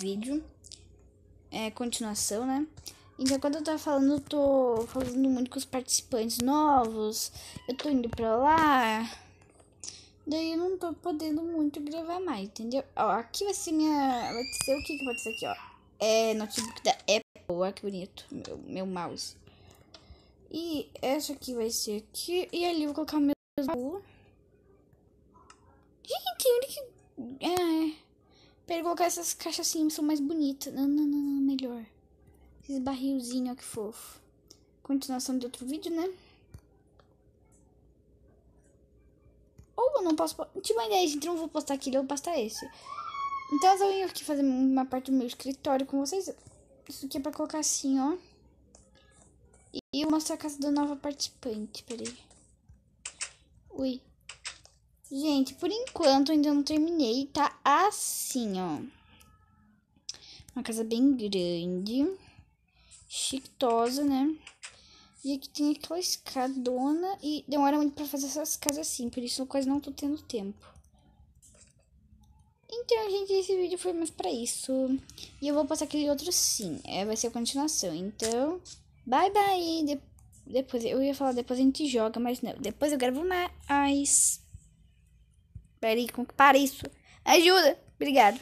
vídeo. É continuação, né? Então, quando eu tava falando, eu tô falando muito com os participantes novos. Eu tô indo pra lá. Daí eu não tô podendo muito gravar mais, entendeu? Ó, aqui vai ser minha. Vai ser o que que pode ser aqui, ó? É notebook da Apple. Olha que bonito. Meu, meu mouse. E essa aqui vai ser aqui. E ali eu vou colocar o meu. Pra colocar essas caixas assim, são mais bonitas. Não, não, não, não, melhor. Esses barrilzinhos, ó, que fofo. Continuação de outro vídeo, né? Ou eu não posso... tinha tipo uma ideia, gente, eu não vou postar aquele, eu vou postar esse. Então eu vim aqui fazer uma parte do meu escritório com vocês. Isso aqui é pra colocar assim, ó. E eu mostrar a casa da nova participante, peraí. Ui. Gente, por enquanto ainda não terminei. Tá assim, ó. Uma casa bem grande. Chiquitosa, né? E aqui tem aquela escadona. E demora muito pra fazer essas casas assim. Por isso eu quase não tô tendo tempo. Então, gente, esse vídeo foi mais pra isso. E eu vou passar aquele outro sim. É, vai ser a continuação. Então, bye bye. De depois eu ia falar, depois a gente joga, mas não. Depois eu gravo mais. Peraí, que para isso? Ajuda! Obrigado.